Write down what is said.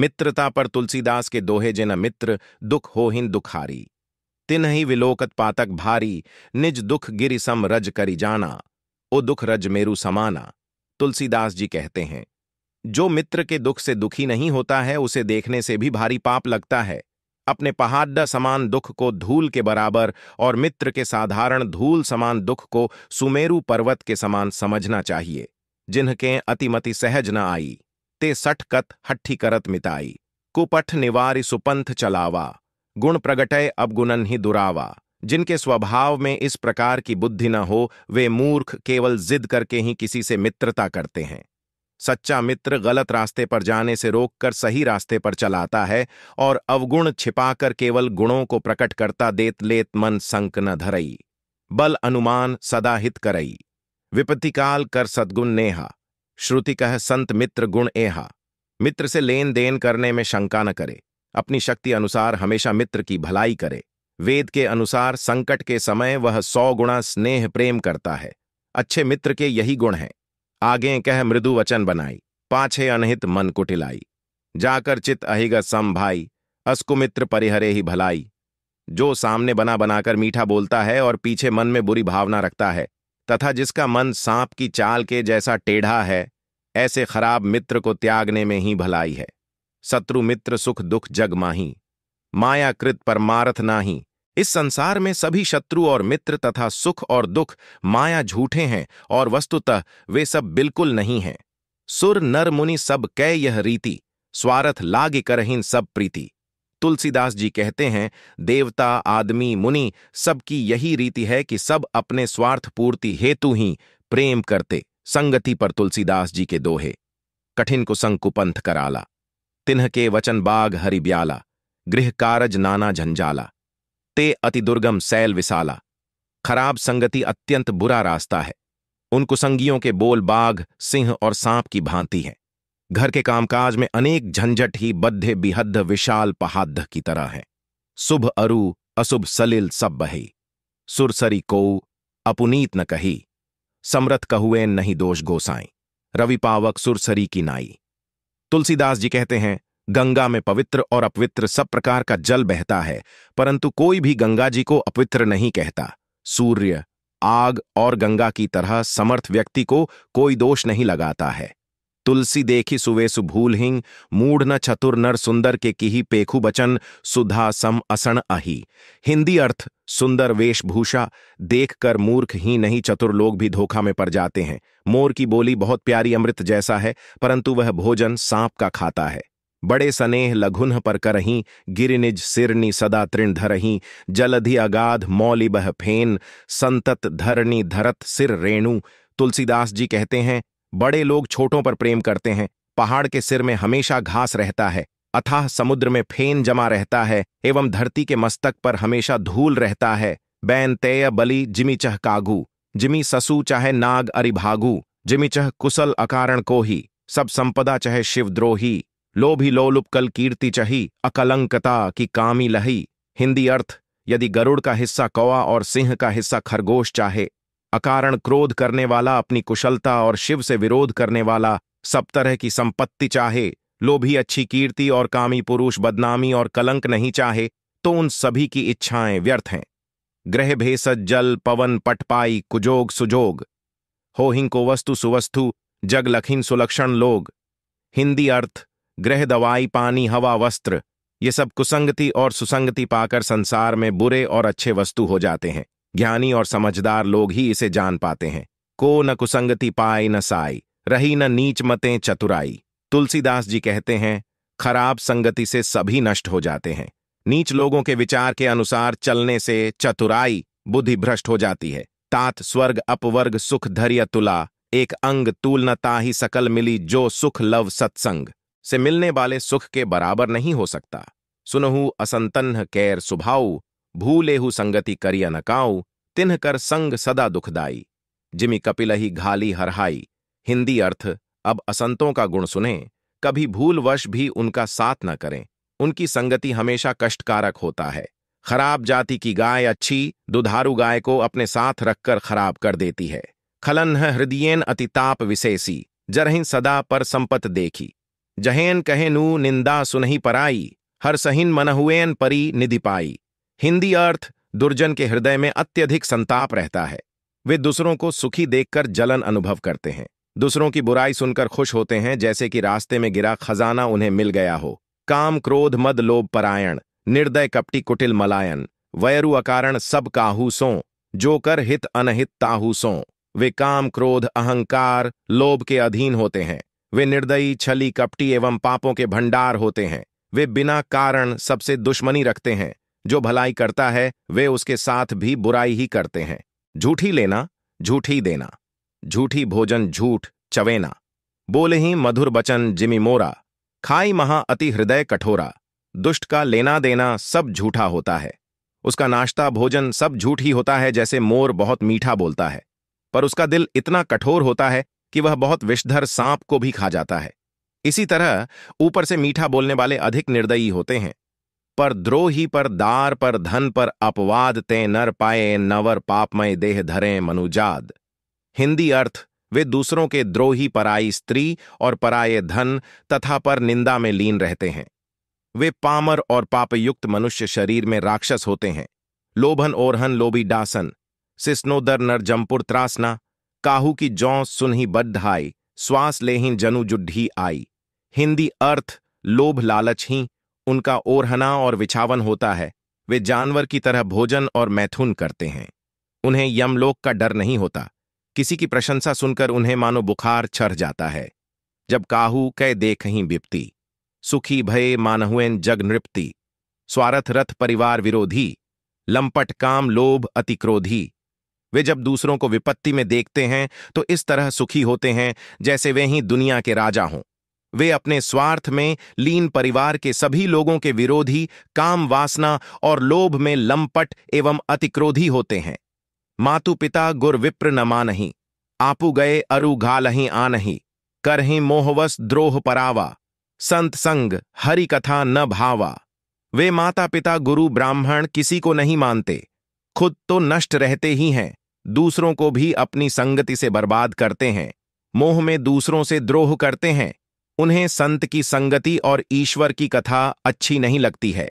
मित्रता पर तुलसीदास के दोहे जिन मित्र दुख हो हिन दुखारी तिन ही विलोकत पातक भारी निज दुख गिरि सम रज करी जाना ओ दुख रज मेरु समाना तुलसीदास जी कहते हैं जो मित्र के दुख से दुखी नहीं होता है उसे देखने से भी भारी पाप लगता है अपने पहाड़ा समान दुख को धूल के बराबर और मित्र के साधारण धूल समान दुख को सुमेरु पर्वत के समान समझना चाहिए जिनके अतिमति सहज न आई ते कत हट्ठी करत मिताई कुपठ निवार सुपंथ चलावा गुण प्रगटय अब गुणन ही दुरावा जिनके स्वभाव में इस प्रकार की बुद्धि न हो वे मूर्ख केवल जिद करके ही किसी से मित्रता करते हैं सच्चा मित्र गलत रास्ते पर जाने से रोककर सही रास्ते पर चलाता है और अवगुण छिपाकर केवल गुणों को प्रकट करता देत लेत मन संक न धरई बल अनुमान सदा हित करई विपत्तिकाल कर सद्गुण नेहा श्रुति कह संत मित्र गुण एहा मित्र से लेन देन करने में शंका न करे अपनी शक्ति अनुसार हमेशा मित्र की भलाई करे वेद के अनुसार संकट के समय वह सौ गुणा स्नेह प्रेम करता है अच्छे मित्र के यही गुण हैं आगे कह मृदु वचन बनाई पाछे अनहित मन कुटिलाई जाकर चित अहिगत सम भाई अस्कुमित्र परिहरे ही भलाई जो सामने बना बनाकर मीठा बोलता है और पीछे मन में बुरी भावना रखता है तथा जिसका मन सांप की चाल के जैसा टेढ़ा है ऐसे खराब मित्र को त्यागने में ही भलाई है शत्रु मित्र सुख दुख जग माही मायाकृत परमारथ नाही इस संसार में सभी शत्रु और मित्र तथा सुख और दुख माया झूठे हैं और वस्तुतः वे सब बिल्कुल नहीं हैं सुर नर मुनि सब कै यह रीति स्वारथ लाग करहीन सब प्रीति तुलसीदास जी कहते हैं देवता आदमी मुनि सबकी यही रीति है कि सब अपने स्वार्थ पूर्ति हेतु ही प्रेम करते संगति पर तुलसीदास जी के दोहे कठिन कुसंग कुपंथ कराला तिन्ह के वचन बाग हरि ब्याला गृह कारज नाना झंझाला ते अति दुर्गम सैल विसाला खराब संगति अत्यंत बुरा रास्ता है उन कुसंगियों के बोल बाघ सिंह और सांप की भांति है घर के कामकाज में अनेक झंझट ही बद्ध बिहद विशाल पहाद्ध की तरह है शुभ अरु अशुभ सलिल सब बही सुरसरी को अपुनीत न कही समरथ कहुए नहीं दोष गोसाई रवि पावक सुरसरी की नाई तुलसीदास जी कहते हैं गंगा में पवित्र और अपवित्र सब प्रकार का जल बहता है परंतु कोई भी गंगा जी को अपवित्र नहीं कहता सूर्य आग और गंगा की तरह समर्थ व्यक्ति को कोई दोष नहीं लगाता है तुलसी देखी सुवेसु हिंग मूढ़ न चतुर नर सुंदर के किही पेखु बचन सुधा सम असन अही हिंदी अर्थ सुंदर वेशभूषा देखकर मूर्ख ही नहीं चतुर लोग भी धोखा में पड़ जाते हैं मोर की बोली बहुत प्यारी अमृत जैसा है परंतु वह भोजन सांप का खाता है बड़े सनेह लघुन पर करहीं गिरिनिज सिरनी सदा तृण धरही जलधि अगाध मौलिबह फेन संतत धरनी धरत सिर रेणु तुलसीदास जी कहते हैं बड़े लोग छोटों पर प्रेम करते हैं पहाड़ के सिर में हमेशा घास रहता है अथाह समुद्र में फेन जमा रहता है एवं धरती के मस्तक पर हमेशा धूल रहता है बैन तेय बली जिमी चह कागू जिमी ससु चाहे नाग अरिभागु जिमी चह कुशल अकारण को ही सब संपदा चाहे शिवद्रोही लोभ ही लोलुप कल कीर्ति चही अकलंकता की कामी लही हिंदी अर्थ यदि गरुड़ का हिस्सा कौआ और सिंह का हिस्सा खरगोश चाहे अकारण क्रोध करने वाला अपनी कुशलता और शिव से विरोध करने वाला सब तरह की संपत्ति चाहे लोभी अच्छी कीर्ति और कामी पुरुष बदनामी और कलंक नहीं चाहे तो उन सभी की इच्छाएं व्यर्थ हैं ग्रह भेसज जल पवन पटपाई कुजोग सुजोग हो हिंको वस्तु सुवस्तु जग लखिन सुलक्षण लोग हिंदी अर्थ ग्रह दवाई पानी हवा वस्त्र ये सब कुसंगति और सुसंगति पाकर संसार में बुरे और अच्छे वस्तु हो जाते हैं ज्ञानी और समझदार लोग ही इसे जान पाते हैं को न कुसंगति पाए न साई रही न नीच मतें चतुराई तुलसीदास जी कहते हैं खराब संगति से सभी नष्ट हो जाते हैं नीच लोगों के विचार के अनुसार चलने से चतुराई बुद्धि भ्रष्ट हो जाती है तात स्वर्ग अपवर्ग सुख धैर्य तुला एक अंग तूल न ताही सकल मिली जो सुख लव सत्संग से मिलने वाले सुख के बराबर नहीं हो सकता सुनहु असंतन कैर सुभाऊ ભૂલેહુ સંગતિ કર્ય तिन्ह कर संग सदा दुखदाई जिमी कपिलही घाली हरहाई हिंदी अर्थ अब असंतों का गुण सुने कभी भूलवश भी उनका साथ न करें उनकी संगति हमेशा कष्टकारक होता है खराब जाति की गाय अच्छी दुधारू गाय को अपने साथ रखकर खराब कर देती है खलन हृदयन अतिताप विशेषी जरहिन सदा पर संपत देखी जहेन कहे नू निंदा सुनही पराई हर सहिन मनहुएन परी निधि पाई हिंदी अर्थ दुर्जन के हृदय में अत्यधिक संताप रहता है वे दूसरों को सुखी देखकर जलन अनुभव करते हैं दूसरों की बुराई सुनकर खुश होते हैं जैसे कि रास्ते में गिरा खजाना उन्हें मिल गया हो काम क्रोध मद लोभ परायण निर्दय कपटी कुटिल मलायन वयरु अकारण सब काहू सो जो कर हित अनहित ताहू सो वे काम क्रोध अहंकार लोभ के अधीन होते हैं वे निर्दयी छली कपटी एवं पापों के भंडार होते हैं वे बिना कारण सबसे दुश्मनी रखते हैं जो भलाई करता है वे उसके साथ भी बुराई ही करते हैं झूठी लेना झूठी देना झूठी भोजन झूठ चवेना बोले ही मधुर बचन जिमी मोरा खाई महा अति हृदय कठोरा दुष्ट का लेना देना सब झूठा होता है उसका नाश्ता भोजन सब झूठ ही होता है जैसे मोर बहुत मीठा बोलता है पर उसका दिल इतना कठोर होता है कि वह बहुत विषधर सांप को भी खा जाता है इसी तरह ऊपर से मीठा बोलने वाले अधिक निर्दयी होते हैं पर द्रोही पर दार पर धन पर अपवाद ते नर पाए नवर पापमय देह धरे मनुजाद हिंदी अर्थ वे दूसरों के द्रोही पराई स्त्री और पराये धन तथा पर निंदा में लीन रहते हैं वे पामर और पापयुक्त मनुष्य शरीर में राक्षस होते हैं लोभन ओरहन लोभी डासन सिस्नोदर नर जमपुर त्रासना काहू की जौ सुनही आई श्वास लेहीन जनु जुड्ढी आई हिंदी अर्थ लोभ लालच ही उनका ओरहना और विछावन होता है वे जानवर की तरह भोजन और मैथुन करते हैं उन्हें यमलोक का डर नहीं होता किसी की प्रशंसा सुनकर उन्हें मानो बुखार चढ़ जाता है जब काहू कै देख ही बिपती सुखी भय मानहुएन जग नृप्ति स्वारथ रथ परिवार विरोधी लंपट काम लोभ अतिक्रोधी वे जब दूसरों को विपत्ति में देखते हैं तो इस तरह सुखी होते हैं जैसे वे ही दुनिया के राजा हों वे अपने स्वार्थ में लीन परिवार के सभी लोगों के विरोधी काम वासना और लोभ में लंपट एवं अतिक्रोधी होते हैं मातु पिता गुर विप्र न मानही आपू गए अरु घालही आनही करही मोहवस द्रोह परावा संत संग हरि कथा न भावा वे माता पिता गुरु ब्राह्मण किसी को नहीं मानते खुद तो नष्ट रहते ही हैं दूसरों को भी अपनी संगति से बर्बाद करते हैं मोह में दूसरों से द्रोह करते हैं उन्हें संत की संगति और ईश्वर की कथा अच्छी नहीं लगती है